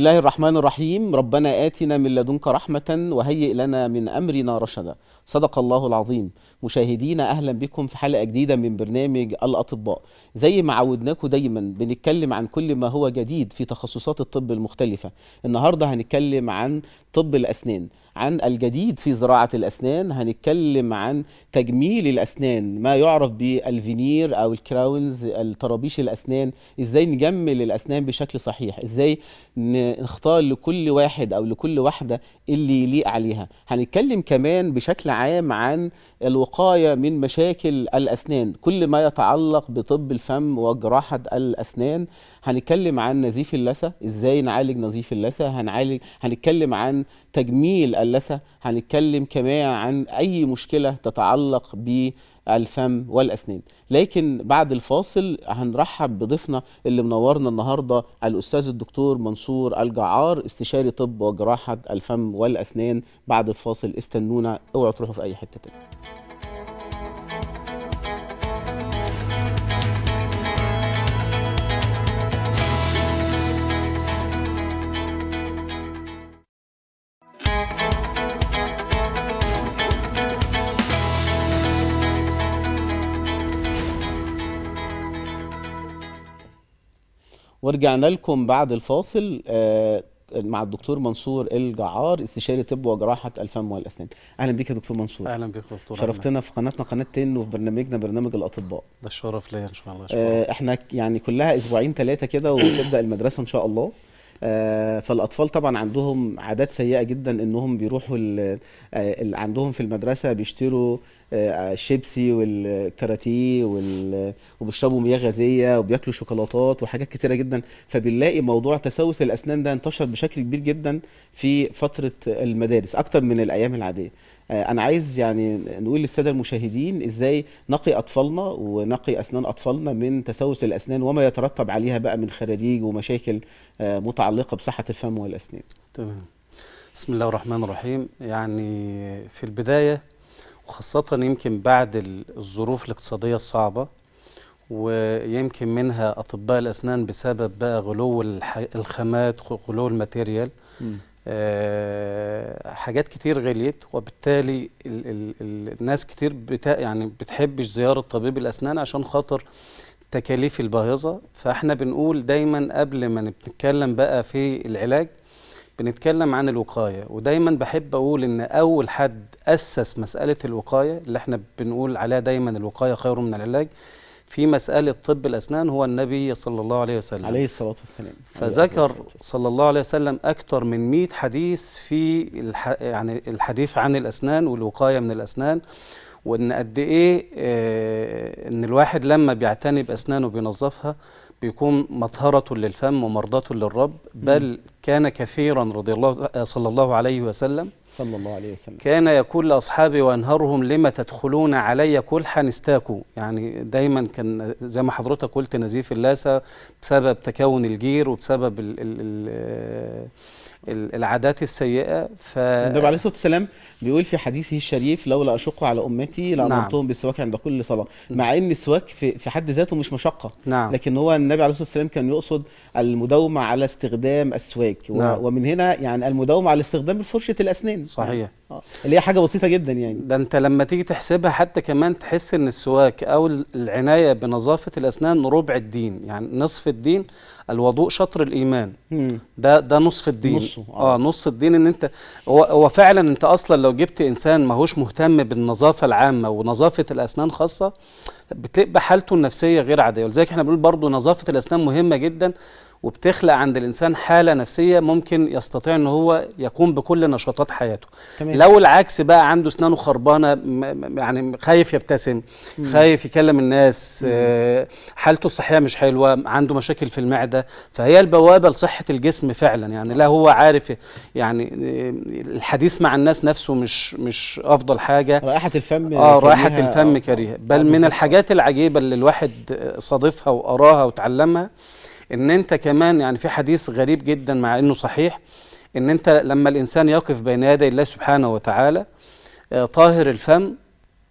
الله الرحمن الرحيم ربنا آتنا من لدنك رحمة وهيئ لنا من أمرنا رشدا صدق الله العظيم مشاهدينا أهلا بكم في حلقة جديدة من برنامج الأطباء زي ما عودناكم دايما بنتكلم عن كل ما هو جديد في تخصصات الطب المختلفة النهاردة هنتكلم عن طب الأسنان عن الجديد في زراعة الأسنان هنتكلم عن تجميل الأسنان ما يعرف بالفينير أو الكراونز الطرابيش الأسنان إزاي نجمل الأسنان بشكل صحيح إزاي نختار لكل واحد أو لكل واحدة اللي يليق عليها هنتكلم كمان بشكل عام عن الوقاية من مشاكل الأسنان كل ما يتعلق بطب الفم وجراحة الأسنان هنتكلم عن نزيف اللثه ازاي نعالج نزيف اللثه هنعالج هنتكلم عن تجميل اللثه هنتكلم كمان عن اي مشكله تتعلق ب الفم والاسنان لكن بعد الفاصل هنرحب بضيفنا اللي منورنا النهارده الاستاذ الدكتور منصور الجعار استشاري طب وجراحه الفم والاسنان بعد الفاصل استنونا اوعوا تروحوا في اي حته تانية ورجعنا لكم بعد الفاصل آه، مع الدكتور منصور الجعار استشاري طب وجراحه الفم والاسنان اهلا بيك يا دكتور منصور اهلا بيك يا دكتور شرفتنا في قناتنا قناه تن وفي برنامجنا برنامج الاطباء ده الشرف ليا ان شاء الله آه، احنا يعني كلها اسبوعين ثلاثه كده وتبدا المدرسه ان شاء الله آه، فالاطفال طبعا عندهم عادات سيئه جدا انهم بيروحوا عندهم في المدرسه بيشتروا الشيبسي والكاراتيه وال... وبيشربوا مياه غازيه وبياكلوا شوكولاتات وحاجات كتيره جدا فبنلاقي موضوع تسوس الاسنان ده انتشر بشكل كبير جدا في فتره المدارس اكتر من الايام العاديه آه، انا عايز يعني نقول للساده المشاهدين ازاي نقي اطفالنا ونقي اسنان اطفالنا من تسوس الاسنان وما يترتب عليها بقى من خراريج ومشاكل آه، متعلقه بصحه الفم والاسنان تمام بسم الله الرحمن الرحيم يعني في البدايه وخاصة يمكن بعد الظروف الاقتصادية الصعبة ويمكن منها أطباء الأسنان بسبب بقى غلو الخامات غلو الماتيريال آه، حاجات كتير غليت وبالتالي ال ال ال الناس كتير بتا يعني بتحبش زيارة طبيب الأسنان عشان خاطر تكاليف الباهظة فاحنا بنقول دايما قبل ما نتكلم بقى في العلاج بنتكلم عن الوقاية ودايما بحب أقول إن أول حد أسس مسألة الوقاية اللي احنا بنقول عليها دايما الوقاية خير من العلاج في مسألة طب الأسنان هو النبي صلى الله عليه وسلم عليه الصلاة والسلام فذكر صلى الله عليه وسلم أكثر من 100 حديث في الح... يعني الحديث عن الأسنان والوقاية من الأسنان وإن قد إيه آه إن الواحد لما بيعتني بأسنانه بينظفها بيكون مطهرة للفم ومرضاة للرب بل كان كثيرا رضي الله آه، صلى الله عليه وسلم صلى الله عليه وسلم كان يقول لأصحابي وأنهرهم لما تدخلون علي كلحا استاكوا يعني دايما كان زي ما حضرتك قلت نزيف اللاسة بسبب تكون الجير وبسبب الـ الـ الـ آه، العادات السيئه ف النبي عليه الصلاه والسلام بيقول في حديثه الشريف لولا اشق على امتي لامرتهم نعم. بالسواك عند كل صلاه نعم. مع ان السواك في, في حد ذاته مش مشقه نعم. لكن هو النبي عليه الصلاه والسلام كان يقصد المداومه على استخدام السواك نعم. ومن هنا يعني المداومه على استخدام فرشه الاسنان صحيح اللي هي حاجه بسيطه جدا يعني ده انت لما تيجي تحسبها حتى كمان تحس ان السواك او العنايه بنظافه الاسنان ربع الدين يعني نصف الدين الوضوء شطر الايمان مم. ده ده نصف الدين نصه آه. آه، نص الدين ان انت هو هو فعلا انت اصلا لو جبت انسان ماهوش مهتم بالنظافه العامه ونظافه الاسنان خاصه بتبقى حالته النفسيه غير عاديه ولذلك احنا بنقول برضو نظافه الاسنان مهمه جدا وبتخلق عند الانسان حاله نفسيه ممكن يستطيع ان هو يقوم بكل نشاطات حياته تمام. لو العكس بقى عنده اسنانه خربانه يعني خايف يبتسم مم. خايف يكلم الناس مم. آه، حالته الصحيه مش حلوه عنده مشاكل في المعده فهي البوابه لصحه الجسم فعلا يعني لا هو عارف يعني آه، الحديث مع الناس نفسه مش مش افضل حاجه رائحه الفم اه رائحه الفم آه، كريهه بل من الحاجات العجيبه اللي الواحد صادفها وقراها وتعلمها ان انت كمان يعني في حديث غريب جدا مع انه صحيح ان انت لما الانسان يقف بين يدي الله سبحانه وتعالى آه، طاهر الفم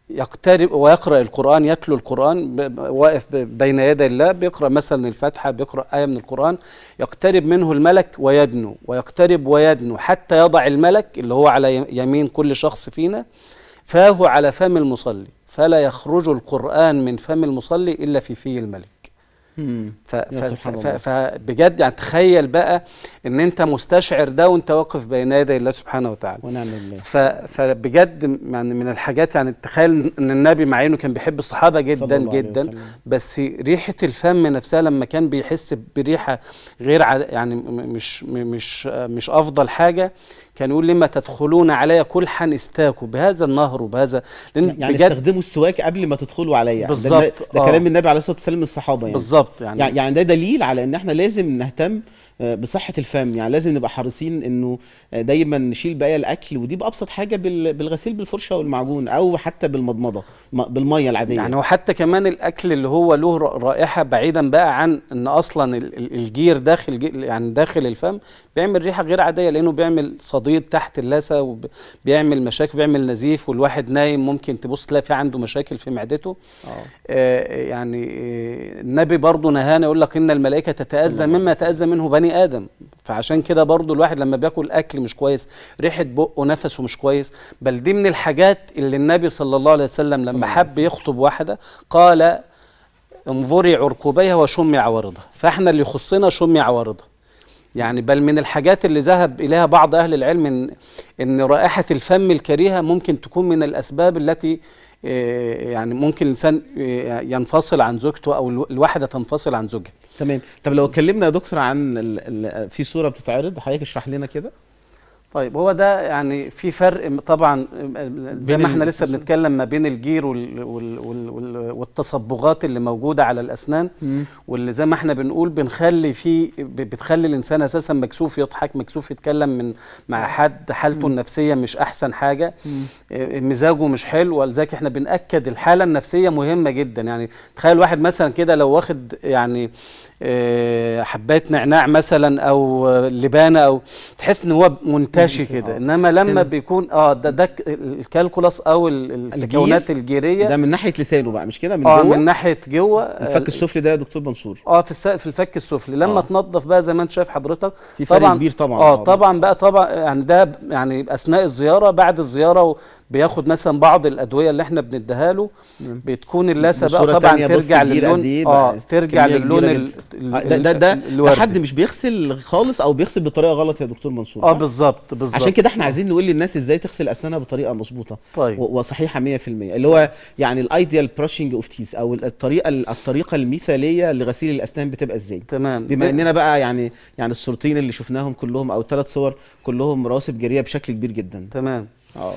يقترب ويقرأ القرآن يتلو القرآن واقف بين يدي الله بيقرأ مثلا الفاتحة بيقرأ آية من القرآن يقترب منه الملك ويدنو ويقترب ويدنو حتى يضع الملك اللي هو على يمين كل شخص فينا فاه على فم المصلي فلا يخرج القرآن من فم المصلي إلا في فيه الملك فبجد يعني تخيل بقى ان انت مستشعر ده وانت واقف بين يدي الله سبحانه وتعالى ونعم بالله فبجد يعني من الحاجات يعني تخيل ان النبي مع انه كان بيحب الصحابه جدا جدا بس ريحه الفم نفسها لما كان بيحس بريحه غير يعني مش مش مش افضل حاجه كان يقول لما تدخلون علي كلحا استاكوا بهذا النهر وبهذا لان يعني بجد استخدموا السواك قبل ما تدخلوا عليا بالظبط ده, ده آه. كلام النبي عليه الصلاه والسلام الصحابه يعني بالظبط يعني. يعني يعني ده دليل على ان احنا لازم نهتم آه، بصحه الفم يعني لازم نبقى حريصين انه دايما نشيل بقايا الاكل ودي بابسط حاجه بالغسيل بالفرشه والمعجون او حتى بالمضمضه بالميه العاديه يعني وحتى كمان الاكل اللي هو له رائحه بعيدا بقى عن ان اصلا الجير داخل يعني داخل الفم بيعمل ريحه غير عاديه لانه بيعمل صديد تحت اللثه وبيعمل مشاكل بيعمل نزيف والواحد نايم ممكن تبص تلاقي في عنده مشاكل في معدته آه, آه، يعني آه، النبي برضه نهانا يقول لك ان الملائكه تتاذى مما تاذى منه بني ادم فعشان كده برضو الواحد لما بياكل اكل مش كويس ريحه بقه نفسه مش كويس بل دي من الحاجات اللي النبي صلى الله عليه وسلم لما حب يخطب واحده قال انظري عرقوبيها وشمي عوارضها فاحنا اللي يخصنا شمي عوارضها يعني بل من الحاجات اللي ذهب إليها بعض أهل العلم إن, إن رائحة الفم الكريهة ممكن تكون من الأسباب التي آه، يعني ممكن الإنسان آه، ينفصل عن زوجته أو الواحدة تنفصل عن زوجها تمام طب لو اتكلمنا يا دكتور عن في صورة بتتعرض حضرتك اشرح لنا كده طيب هو ده يعني في فرق طبعا زي ما احنا لسه بنتكلم ما بين الجير وال وال وال والتصبغات اللي موجوده على الاسنان مم. واللي زي ما احنا بنقول بنخلي في بتخلي الانسان اساسا مكسوف يضحك مكسوف يتكلم من مع حد حالته مم. النفسيه مش احسن حاجه مم. آه، مزاجه مش حلو ولذلك احنا بناكد الحاله النفسيه مهمه جدا يعني تخيل واحد مثلا كده لو واخد يعني آه، حبات نعناع مثلا او لبانه او تحس ان هو منتشي كده آه. انما لما بيكون اه ده ده الكالكولاس او المكونات الجيريه ده من ناحيه لسانه بقى مش كده من آه، جوه اه من ناحيه جوه الفك السفلي ده يا دكتور منصور اه في في الفك السفلي لما آه. تنظف بقى زي ما انت شايف حضرتك في فرق طبعا كبير طبعا اه طبعا بقى طبعا يعني ده يعني اثناء الزياره بعد الزياره بياخد مثلا بعض الادويه اللي احنا بنديها له بتكون اللثه بقى طبعا ترجع للون اه ترجع للون ده ده ده, حد مش بيغسل خالص او بيغسل بطريقه غلط يا دكتور منصور اه بالظبط بالظبط عشان كده احنا عايزين نقول للناس ازاي تغسل اسنانها بطريقه مظبوطه طيب. وصحيحه 100% اللي هو يعني الايديال براشنج اوف تيز او الطريقه الطريقه المثاليه لغسيل الاسنان بتبقى ازاي تمام بما اننا بقى يعني يعني الصورتين اللي شفناهم كلهم او الثلاث صور كلهم رواسب جاريه بشكل كبير جدا تمام اه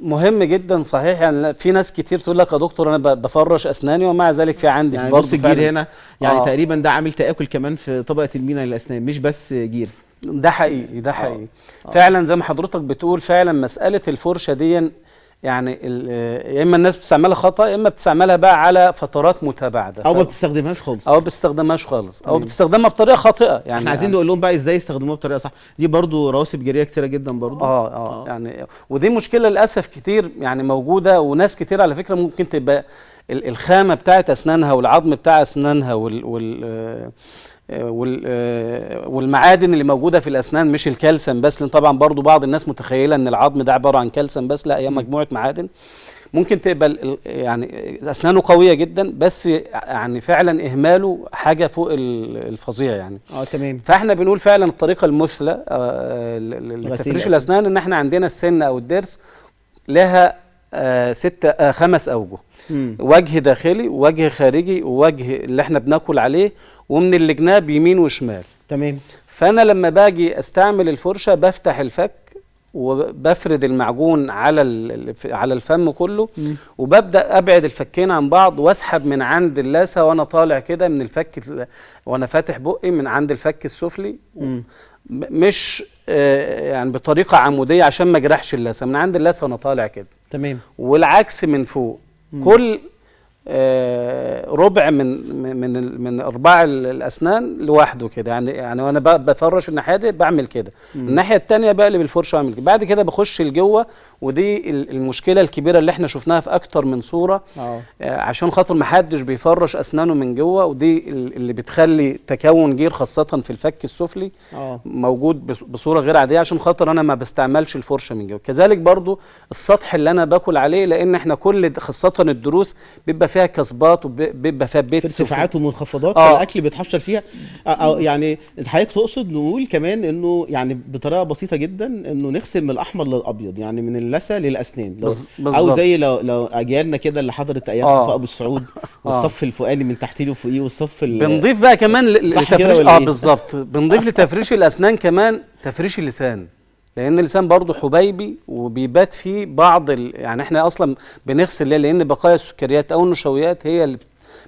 مهم جدا صحيح يعني في ناس كتير تقول لك يا دكتور انا بفرش اسناني ومع ذلك في عندي يعني برضه الجير هنا يعني آه. تقريبا ده عامل تاكل كمان في طبقه المينا للاسنان مش بس جير ده حقيقي ده حقيقي آه. آه. فعلا زي ما حضرتك بتقول فعلا مساله الفرشه دي يعني يا اما الناس بتستعملها خطا يا اما بتستعملها بقى على فترات متباعده او ما بتستخدمهاش خالص او ما بتستخدمهاش خالص او بتستخدمها بطريقه خاطئه يعني احنا عايزين يعني نقول لهم بقى ازاي يستخدموها بطريقه صح دي برضو رواسب جاريه كتيره جدا برضو اه اه, آه. يعني ودي مشكله للاسف كتير يعني موجوده وناس كتير على فكره ممكن تبقى الخامه بتاعت اسنانها والعظم بتاع اسنانها وال, وال آه، آه، آه، والمعادن اللي موجوده في الاسنان مش الكالسيوم بس لان طبعا برضو بعض الناس متخيله ان العظم ده عباره عن كالسيوم بس لا هي مجموعه معادن ممكن تقبل يعني اسنانه قويه جدا بس يعني فعلا اهماله حاجه فوق الفظيع يعني اه تمام فاحنا بنقول فعلا الطريقه المثلى آه، لتفريش الاسنان ان احنا عندنا السن او الضرس لها آه، ست آه، خمس اوجه مم. وجه داخلي وجه خارجي وجه اللي احنا بناكل عليه ومن الجناب يمين وشمال تمام فانا لما باجي استعمل الفرشه بفتح الفك وبفرد المعجون على على الفم كله مم. وببدا ابعد الفكين عن بعض واسحب من عند اللثه وانا طالع كده من الفك وانا فاتح بقي من عند الفك السفلي مش آه، يعني بطريقه عموديه عشان ما جرحش اللثه من عند اللثه وانا طالع كده تمام والعكس من فوق مم. كل آه، ربع من من من ارباع الاسنان لوحده كده يعني يعني وانا بفرش الناحيه دي بعمل كده الناحيه الثانيه بقلب الفرشه واعمل كده بعد كده بخش لجوه ودي المشكله الكبيره اللي احنا شفناها في اكتر من صوره أوه. آه، عشان خاطر ما حدش بيفرش اسنانه من جوه ودي اللي بتخلي تكون جير خاصه في الفك السفلي أوه. موجود بصوره غير عاديه عشان خاطر انا ما بستعملش الفرشه من جوه كذلك برضو السطح اللي انا باكل عليه لان احنا كل خاصه الدروس بيبقى فيها فيها كسبات وبيبقى فيها بيت في ارتفاعات ومنخفضات آه. فالاكل بيتحشر فيها أو آه، آه، يعني حضرتك تقصد نقول كمان انه يعني بطريقه بسيطه جدا انه نغسل من الاحمر للابيض يعني من اللثه للاسنان بز... او زي لو لو اجيالنا كده اللي حضرت ايام آه. صفاء ابو السعود آه. والصف الفوقاني من تحتيه لفوقيه والصف بنضيف بقى كمان لتفريش اه إيه؟ بالظبط بنضيف لتفريش الاسنان كمان تفريش اللسان لان لسان برضه حبيبي وبيبات فيه بعض ال... يعني احنا اصلا بنغسل ليه لان بقايا السكريات او النشويات هي اللي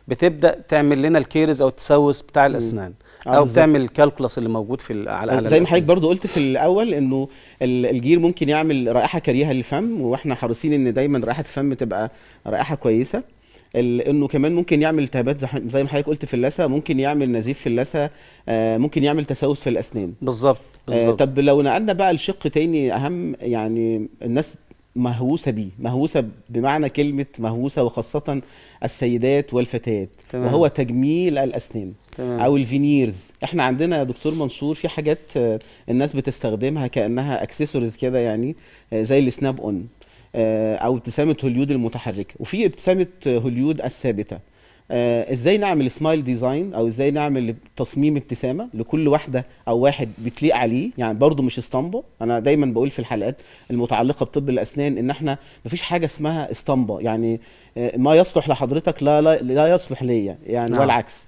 بتبدا تعمل لنا الكيرز او التسوس بتاع الاسنان آه، او بتعمل الكالكولس اللي موجود في على على آه، زي ما حضرتك برضو قلت في الاول انه الجير ممكن يعمل رائحه كريهه للفم واحنا حريصين ان دايما رائحه الفم تبقى رائحه كويسه انه كمان ممكن يعمل التهابات زي ما حضرتك قلت في اللثه ممكن يعمل نزيف في اللثه آه، ممكن يعمل تسوس في الاسنان بالظبط آه، بالظبط طب لو نقلنا بقى لشق تاني اهم يعني الناس مهووسه بيه مهووسه بمعنى كلمه مهووسه وخاصه السيدات والفتيات تمام. وهو تجميل الاسنان تمام. او الفينيرز احنا عندنا يا دكتور منصور في حاجات آه، الناس بتستخدمها كانها اكسسوارز كده يعني زي السناب اون آه، او ابتسامه هوليود المتحركه وفي ابتسامه هوليود الثابته آه، ازاي نعمل سمايل ديزاين او ازاي نعمل تصميم ابتسامه لكل واحده او واحد بتليق عليه يعني برضو مش اسطمبه انا دايما بقول في الحلقات المتعلقه بطب الاسنان ان احنا مفيش حاجه اسمها اسطمبه يعني آه، ما يصلح لحضرتك لا لا, لا يصلح ليا يعني نعم. والعكس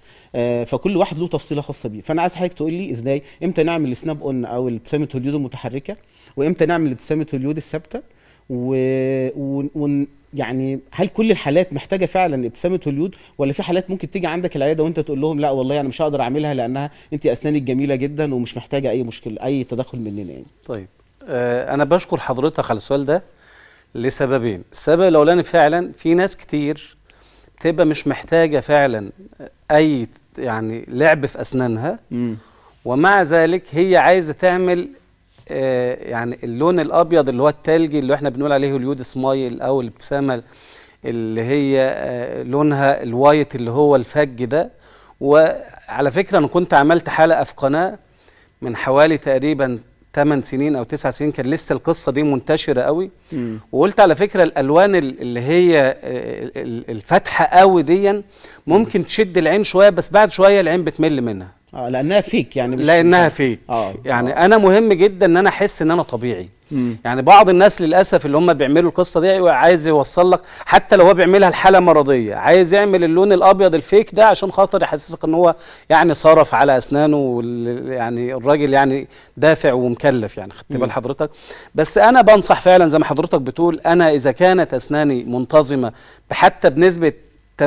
فكل واحد له تفصيله خاصه بيه فانا عايز حضرتك تقول لي ازاي امتى نعمل السناب اون او ابتسامه هوليود المتحركه وامتى نعمل ابتسامه هوليود الثابته و... و... و... يعني هل كل الحالات محتاجه فعلا ابتسامه هوليود ولا في حالات ممكن تيجي عندك العياده وانت تقول لهم لا والله انا مش هقدر اعملها لانها انت اسنانك جميله جدا ومش محتاجه اي مشكله اي تدخل مننا يعني. طيب آه انا بشكر حضرتك على السؤال ده لسببين، السبب الاولاني فعلا في ناس كتير بتبقى مش محتاجه فعلا اي يعني لعب في اسنانها م. ومع ذلك هي عايزه تعمل آه، يعني اللون الابيض اللي هو التلجي اللي احنا بنقول عليه اليود سمايل او الابتسامه اللي هي آه، لونها الوايت اللي هو الفج ده وعلى فكره انا كنت عملت حلقه في قناه من حوالي تقريبا 8 سنين او 9 سنين كان لسه القصه دي منتشره قوي م. وقلت على فكره الالوان اللي هي آه، الفاتحه قوي دي ممكن تشد العين شويه بس بعد شويه العين بتمل منها اه لانها فيك يعني لانها فيك آه. يعني آه. انا مهم جدا ان انا احس ان انا طبيعي مم. يعني بعض الناس للاسف اللي هم بيعملوا القصه دي عايز يوصل لك حتى لو هو بيعملها الحاله مرضيه عايز يعمل اللون الابيض الفيك ده عشان خاطر يحسسك ان هو يعني صرف على اسنانه يعني الراجل يعني دافع ومكلف يعني خدت بال حضرتك بس انا بنصح فعلا زي ما حضرتك بتقول انا اذا كانت اسناني منتظمه حتى بنسبه 80%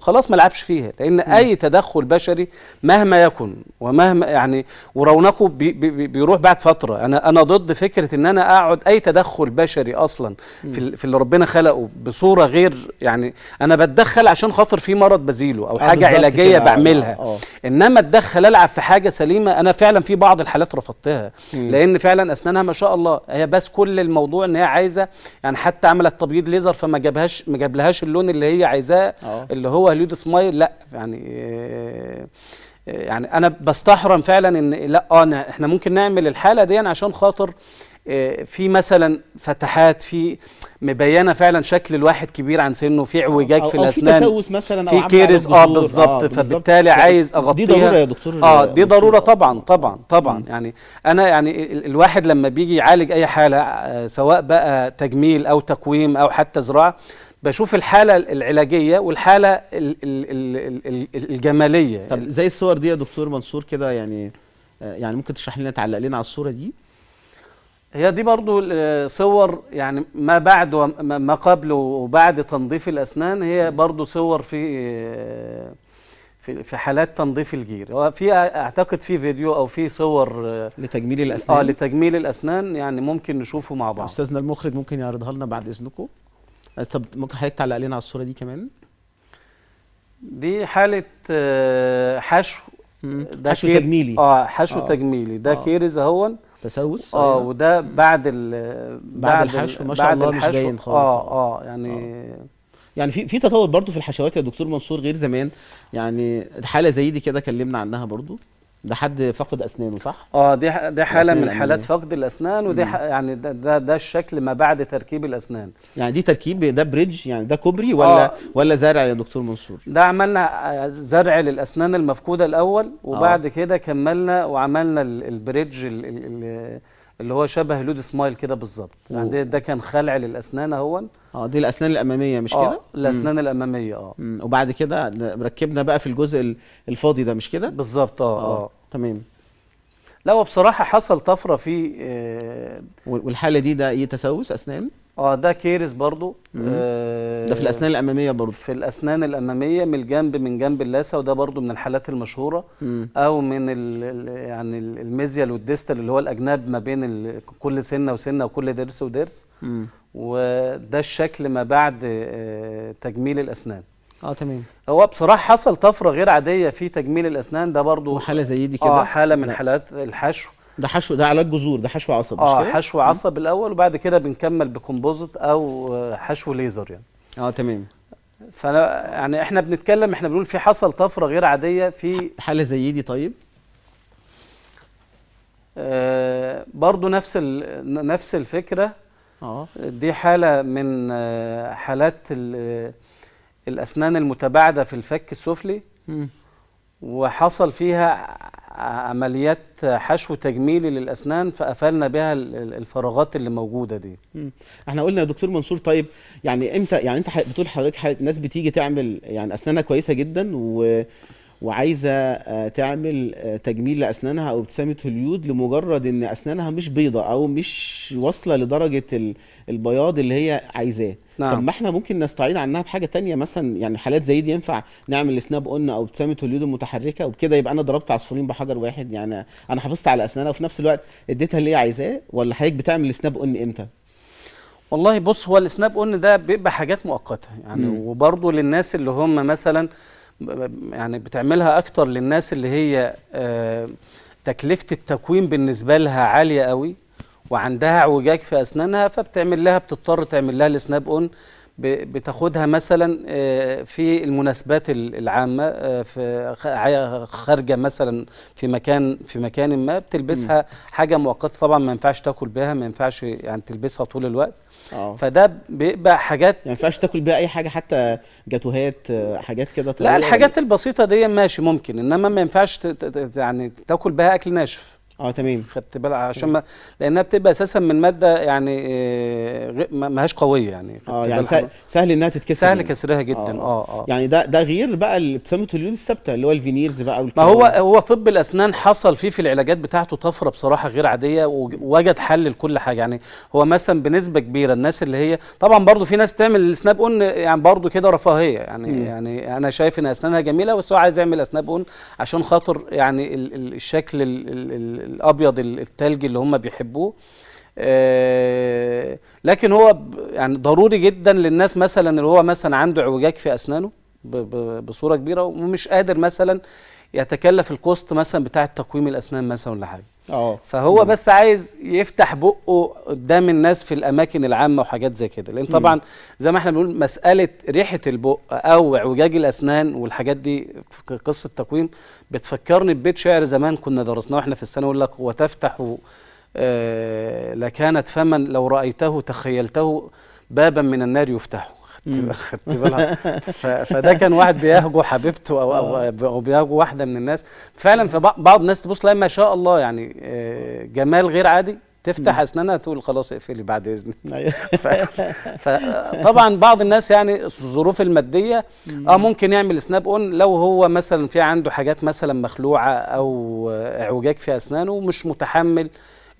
خلاص ما لعبش فيها لان م. اي تدخل بشري مهما يكن ومهما يعني ورونقه بي بي بيروح بعد فتره انا انا ضد فكره ان انا اقعد اي تدخل بشري اصلا في, في اللي ربنا خلقه بصوره غير يعني انا بتدخل عشان خاطر في مرض بزيله او آه، حاجه علاجيه بعملها أوه. آه. انما اتدخل العب في حاجه سليمه انا فعلا في بعض الحالات رفضتها م. لان فعلا اسنانها ما شاء الله هي بس كل الموضوع ان هي عايزه يعني حتى عملت تبييض ليزر فما جابهاش ما جابلهاش اللون اللي هي عايزاه عايزاه اه. اللي هو هوليود سمايل لا يعني آه، يعني انا بستحرم فعلا ان لا انا آه، احنا ممكن نعمل الحاله دي عشان خاطر في مثلا فتحات في مبينه فعلا شكل الواحد كبير عن سنه في اعوجاج في الاسنان في مثلا في كيرز اه بالظبط آه فبالتالي عايز اغطيها دي ضروره يا دكتور اه دي ضروره طبعا طبعا طبعا مم. يعني انا يعني الواحد لما بيجي يعالج اي حاله سواء بقى تجميل او تقويم او حتى زراعه بشوف الحاله العلاجيه والحاله ال ال ال الجماليه طب يعني زي الصور دي يا دكتور منصور كده يعني آه، يعني ممكن تشرح لنا تعلق لنا على الصوره دي هي دي برضو صور يعني ما بعد وما قبل وبعد تنظيف الاسنان هي برضو صور آه، في في حالات تنظيف الجير وفي آه، اعتقد في فيديو او في صور لتجميل الاسنان اه لتجميل الاسنان يعني ممكن نشوفه مع بعض استاذنا المخرج ممكن يعرضها لنا بعد اذنكم آه، طب ممكن حضرتك تعلق لنا على الصوره دي كمان دي حاله آه، حشو ده حشو كير... تجميلي اه حشو آه. تجميلي ده آه. كيرز اهون تسوس اه أيوة. وده بعد ال بعد, بعد الحشو ما شاء الله الحشو. مش باين خالص اه اه يعني آه. يعني في في تطور برضه في الحشوات يا دكتور منصور غير زمان يعني حاله زي دي كده كلمنا عنها برضه ده حد فقد اسنانه صح؟ اه دي دي حاله من حالات فقد الاسنان ودي يعني ده, ده ده الشكل ما بعد تركيب الاسنان. يعني دي تركيب ده بريدج يعني ده كوبري ولا آه ولا زرع يا دكتور منصور؟ ده عملنا آه، زرع للاسنان المفقوده الاول وبعد آه كده كملنا وعملنا البريدج اللي اللي هو شبه لود سمايل كده بالظبط يعني ده, كان خلع للاسنان اهون اه دي الاسنان الاماميه مش كده آه، الاسنان الاماميه اه وبعد كده ركبنا بقى في الجزء الفاضي ده مش كده بالظبط اه اه, آه. تمام لا وبصراحه حصل طفره في آه، والحاله دي ده ايه تسوس اسنان اه ده كيرس برضو آه ده في الاسنان الاماميه برضو في الاسنان الاماميه من الجنب من جنب اللاسة وده برضو من الحالات المشهوره مم. او من الـ يعني الميزيال والديستال اللي هو الاجناب ما بين كل سنه وسنه وكل ضرس وضرس وده الشكل ما بعد آه تجميل الاسنان اه تمام هو بصراحه حصل طفره غير عاديه في تجميل الاسنان ده برضو وحاله زي دي آه، كده اه حاله من حالات الحشو ده حشو ده علاج جذور ده حشو عصب مش آه، كده اه حشو عصب الاول وبعد كده بنكمل بكومبوزيت او آه، حشو ليزر يعني اه تمام فانا يعني احنا بنتكلم احنا بنقول في حصل طفره غير عاديه في حاله زي دي طيب آه برضو نفس نفس الفكره اه دي حاله من حالات حالات الاسنان المتباعده في الفك السفلي وحصل فيها عمليات حشو تجميلي للاسنان فقفلنا بها الفراغات اللي موجوده دي احنا قلنا يا دكتور منصور طيب يعني امتى يعني انت بتقول حضرتك الناس بتيجي تعمل يعني اسنانها كويسه جدا و وعايزه آه، تعمل آه، تجميل لاسنانها او ابتسامه هوليود لمجرد ان اسنانها مش بيضه او مش واصله لدرجه البياض اللي هي عايزاه نعم. طب ما احنا ممكن نستعيد عنها بحاجه تانية مثلا يعني حالات زي دي ينفع نعمل سناب اون او ابتسامه هوليود المتحركه وبكده يبقى انا ضربت عصفورين بحجر واحد يعني انا حافظت على اسنانها وفي نفس الوقت اديتها اللي هي عايزاه ولا حضرتك بتعمل سناب اون امتى؟ والله بص هو السناب اون ده بيبقى حاجات مؤقته يعني وبرده للناس اللي هم مثلا آه يعني بتعملها اكتر للناس اللي هي آه، تكلفه التكوين بالنسبه لها عاليه قوي وعندها اعوجاج في اسنانها فبتعمل لها بتضطر تعمل لها السناب اون بتاخدها مثلا آه، في المناسبات العامه آه، في خارجه مثلا في مكان في مكان ما بتلبسها حاجه مؤقته طبعا ما ينفعش تاكل بها ما ينفعش يعني تلبسها طول الوقت أوه. فده بيبقى حاجات يعني ما ينفعش تاكل بيها اي حاجه حتى جاتوهات آه، حاجات كده لا الحاجات يعني. البسيطه دي ماشي ممكن انما ما ينفعش يعني تاكل بيها اكل ناشف اه تمام خدت بالك عشان ما لانها بتبقى اساسا من ماده يعني آه، ما هاش قويه يعني اه يعني سهل, سهل انها تتكسر سهل كسرها جدا اه اه, آه،, آه. يعني ده ده غير بقى ابتسامه اليود الثابته اللي هو الفينيرز بقى ما هو هو طب الاسنان حصل فيه في العلاجات بتاعته طفره بصراحه غير عاديه ووجد حل لكل حاجه يعني هو مثلا بنسبه كبيره الناس اللي هي طبعا برضو في ناس بتعمل السناب اون يعني برضو كده رفاهيه يعني م. يعني انا شايف ان اسنانها جميله بس هو عايز يعمل اسناب اون عشان خاطر يعني الشكل الابيض الثلجي اللي هم بيحبوه آه، لكن هو يعني ضروري جدا للناس مثلا اللي هو مثلا عنده اعوجاج في اسنانه بصوره كبيره ومش قادر مثلا يتكلف الكوست مثلا بتاع تقويم الاسنان مثلا ولا حاجه اه فهو مم. بس عايز يفتح بقه قدام الناس في الاماكن العامه وحاجات زي كده لان طبعا زي ما احنا بنقول مساله ريحه البق او اعوجاج الاسنان والحاجات دي في قصه تقويم بتفكرني ببيت شعر زمان كنا درسناه احنا في السنه يقول لك وتفتح آه لكانت فما لو رايته تخيلته بابا من النار يفتحه خدت بالها فده كان واحد بيهجو حبيبته او او آه. بيهجو واحده من الناس فعلا في بعض الناس تبص لها ما شاء الله يعني آه، جمال غير عادي تفتح اسنانها تقول خلاص اقفلي بعد اذنك أيوه. فطبعا بعض الناس يعني الظروف الماديه اه ممكن يعمل سناب اون لو هو مثلا في عنده حاجات مثلا مخلوعه او اعوجاج في اسنانه ومش متحمل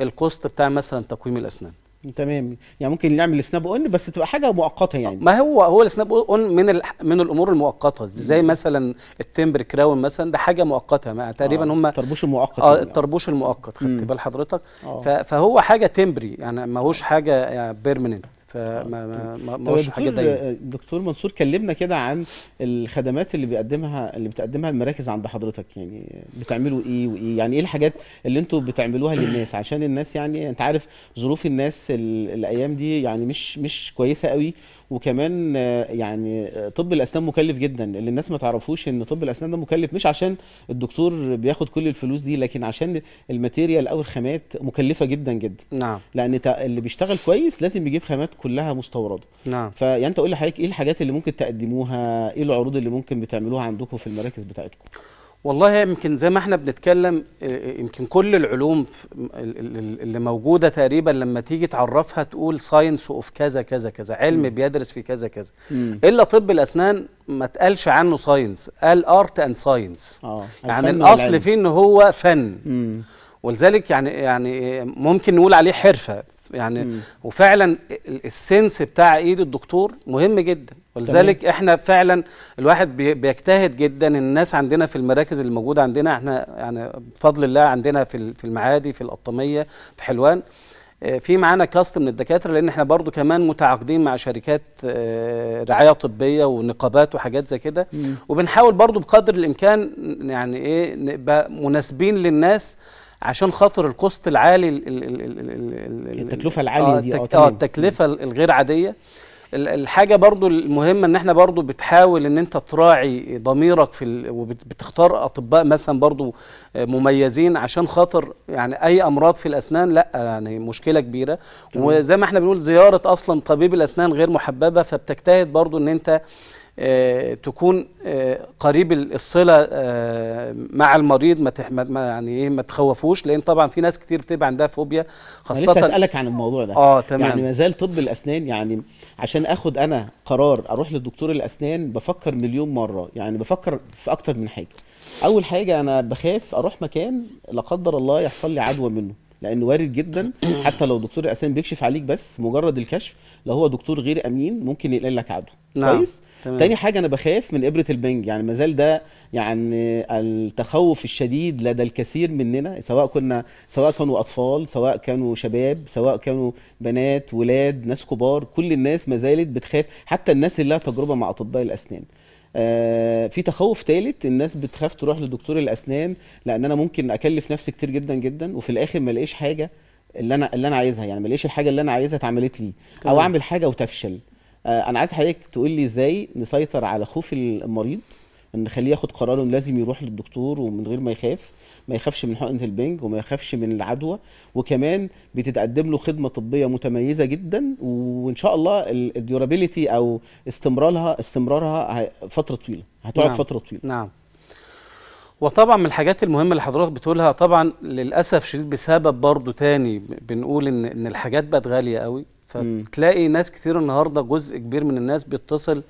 الكوست بتاع مثلا تقويم الاسنان تمام يعني ممكن نعمل سناب اون بس تبقى حاجه مؤقته يعني ما هو هو السناب اون من ال... من الامور المؤقته زي مثلا التمبر كراون مثلا ده حاجه مؤقته ما تقريبا آه. هم الطربوش المؤقت اه يعني. الطربوش المؤقت خدت بال حضرتك آه. فهو حاجه تمبري يعني ماهوش حاجه بيرمننت آه، فما آه، ما ما ما حاجه دايما آه، دكتور منصور كلمنا كده عن الخدمات اللي بيقدمها اللي بتقدمها المراكز عند حضرتك يعني بتعملوا ايه وايه يعني ايه الحاجات اللي انتوا بتعملوها للناس عشان الناس يعني انت عارف ظروف الناس الايام دي يعني مش مش كويسه قوي وكمان آه، يعني آه، طب الاسنان مكلف جدا اللي الناس ما تعرفوش ان طب الاسنان ده مكلف مش عشان الدكتور بياخد كل الفلوس دي لكن عشان الماتيريال او الخامات مكلفه جدا جدا نعم لان اللي بيشتغل كويس لازم يجيب خامات كلها مستورده نعم فيعني انت قول لحضرتك ايه الحاجات اللي ممكن تقدموها ايه العروض اللي ممكن بتعملوها عندكم في المراكز بتاعتكم والله يمكن زي ما احنا بنتكلم آه، آه، يمكن كل العلوم اللي موجوده تقريبا لما تيجي تعرفها تقول ساينس اوف كذا كذا كذا علم م. بيدرس في كذا كذا م. الا طب الاسنان ما اتقالش عنه ساينس قال ارت اند ساينس يعني الاصل فيه ان هو فن م. ولذلك يعني يعني ممكن نقول عليه حرفه يعني مم. وفعلا السنس بتاع ايد الدكتور مهم جدا ولذلك طبعا. احنا فعلا الواحد بيجتهد جدا الناس عندنا في المراكز اللي موجوده عندنا احنا يعني بفضل الله عندنا في في المعادي في القطاميه في حلوان آه، في معانا كاست من الدكاتره لان احنا برضو كمان متعاقدين مع شركات آه، رعايه طبيه ونقابات وحاجات زي كده وبنحاول برضو بقدر الامكان يعني ايه نبقى مناسبين للناس عشان خاطر الكوست العالي ال ال ال التكلفه العاليه آه، دي اه, آه، التكلفه الغير عاديه الحاجه برضو المهمه ان احنا برضو بتحاول ان انت تراعي ضميرك في ال... وبتختار اطباء مثلا برضو آه، مميزين عشان خاطر يعني اي امراض في الاسنان لا يعني مشكله كبيره وزي ما احنا بنقول زياره اصلا طبيب الاسنان غير محببه فبتجتهد برضو ان انت آه، تكون آه، قريب الصله آه، مع المريض ما يعني ايه ما تخوفوش لان طبعا في ناس كتير بتبقى عندها فوبيا خاصه لسه اسالك عن الموضوع ده اه تمام يعني ما زال طب الاسنان يعني عشان اخد انا قرار اروح لدكتور الاسنان بفكر مليون مره يعني بفكر في اكتر من حاجه اول حاجه انا بخاف اروح مكان لا قدر الله يحصل لي عدوى منه لان وارد جدا حتى لو دكتور الاسنان بيكشف عليك بس مجرد الكشف لو هو دكتور غير امين ممكن يقلل لك عدو نعم. كويس تمام. تاني حاجه انا بخاف من ابره البنج يعني مازال ده يعني التخوف الشديد لدى الكثير مننا سواء كنا سواء كانوا اطفال سواء كانوا شباب سواء كانوا بنات ولاد ناس كبار كل الناس ما زالت بتخاف حتى الناس اللي لها تجربه مع اطباء الاسنان آه، في تخوف ثالث الناس بتخاف تروح لدكتور الاسنان لان انا ممكن اكلف نفسي كتير جدا جدا وفي الاخر ما الاقيش حاجه اللي انا اللي انا عايزها يعني ما الاقيش الحاجه اللي انا عايزها اتعملت لي او اعمل حاجه وتفشل آه، انا عايز حضرتك تقول لي ازاي نسيطر على خوف المريض ان نخليه ياخد قراره لازم يروح للدكتور ومن غير ما يخاف ما يخافش من حقنه البنج وما يخافش من العدوى وكمان بتتقدم له خدمه طبيه متميزه جدا وان شاء الله الديورابيليتي او استمرارها استمرارها فتره طويله هتقعد نعم. فتره طويله نعم وطبعا من الحاجات المهمه اللي حضرتك بتقولها طبعا للاسف شديد بسبب برضه تاني بنقول ان ان الحاجات بقت غاليه قوي فتلاقي ناس كتير النهارده جزء كبير من الناس بيتصل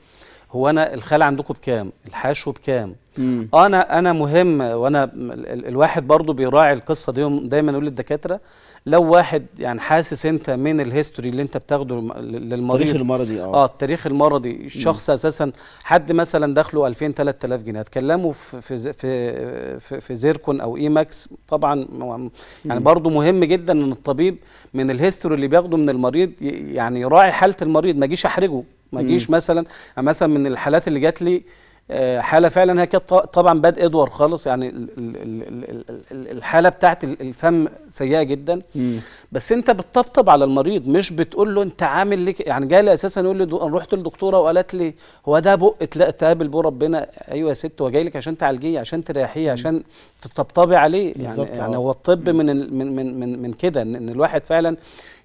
هو انا الخال عندكم بكام الحشو بكام مم. انا انا مهم وانا الواحد برضو بيراعي القصه دي دايما اقول للدكاتره لو واحد يعني حاسس انت من الهيستوري اللي انت بتاخده للمريض التاريخ المرضي اه اه التاريخ المرضي الشخص مم. اساسا حد مثلا دخله 2000 3000 جنيه هتكلمه في في في, في زيركون او ايماكس طبعا يعني برضو مهم جدا ان الطبيب من الهيستوري اللي بياخده من المريض يعني يراعي حاله المريض ما اجيش احرجه ما اجيش مثلا يعني مثلا من الحالات اللي جات لي آه، حاله فعلا هي كانت طبعا باد ادوار خالص يعني الحاله بتاعت الفم سيئه جدا بس انت بتطبطب على المريض مش بتقول له انت عامل لك يعني لي اساسا يقول لي انا رحت للدكتوره وقالت لي هو ده بق تقابل بو ربنا ايوه يا ست هو جاي لك عشان تعالجيه عشان تريحيه عشان تطبطبي عليه يعني آه. يعني هو الطب من من من من, من كده ان الواحد فعلا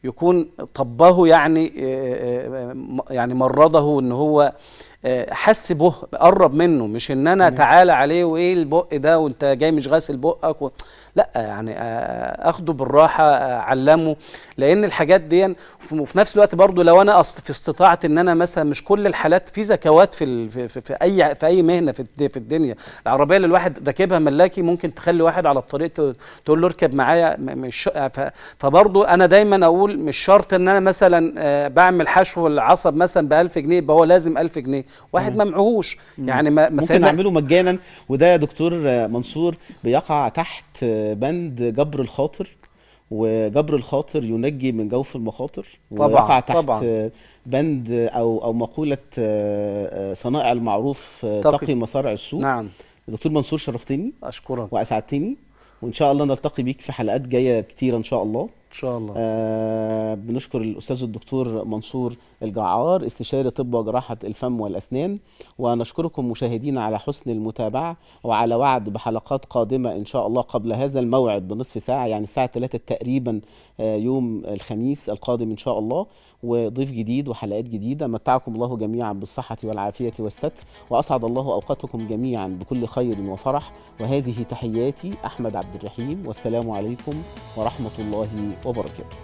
يكون طبه يعني آه، يعني مرضه ان هو حس به قرب منه مش ان انا تعالى عليه وايه البق ده وانت جاي مش غاسل بقك و... لا يعني آه، اخده بالراحه آه، علمه لان الحاجات دي وفي نفس الوقت برضو لو انا أص... في استطاعتي ان انا مثلا مش كل الحالات في زكوات في في, في اي في اي مهنه في في الدنيا العربيه اللي الواحد راكبها ملاكي ممكن تخلي واحد على الطريق تقول له اركب معايا مش ف... فبرضو انا دايما اقول مش شرط ان انا مثلا آه، بعمل حشو العصب مثلا ب 1000 جنيه يبقى هو لازم 1000 جنيه واحد ما معهوش يعني ما ممكن نعمله مجانا وده يا دكتور منصور بيقع تحت بند جبر الخاطر وجبر الخاطر ينجي من جوف المخاطر طبعا ويقع تحت طبعا. بند او او مقوله آه، آه، صنائع المعروف آه، تقي مصارع السوء نعم دكتور منصور شرفتني اشكرك واسعدتني وان شاء الله نلتقي بيك في حلقات جايه كتيره ان شاء الله ان شاء الله آه بنشكر الاستاذ الدكتور منصور الجعار استشاري طب وجراحه الفم والاسنان ونشكركم مشاهدينا على حسن المتابعه وعلى وعد بحلقات قادمه ان شاء الله قبل هذا الموعد بنصف ساعه يعني الساعه 3 تقريبا آه يوم الخميس القادم ان شاء الله وضيف جديد وحلقات جديدة متعكم الله جميعا بالصحة والعافية والستر وأسعد الله أوقاتكم جميعا بكل خير وفرح وهذه تحياتي أحمد عبد الرحيم والسلام عليكم ورحمة الله وبركاته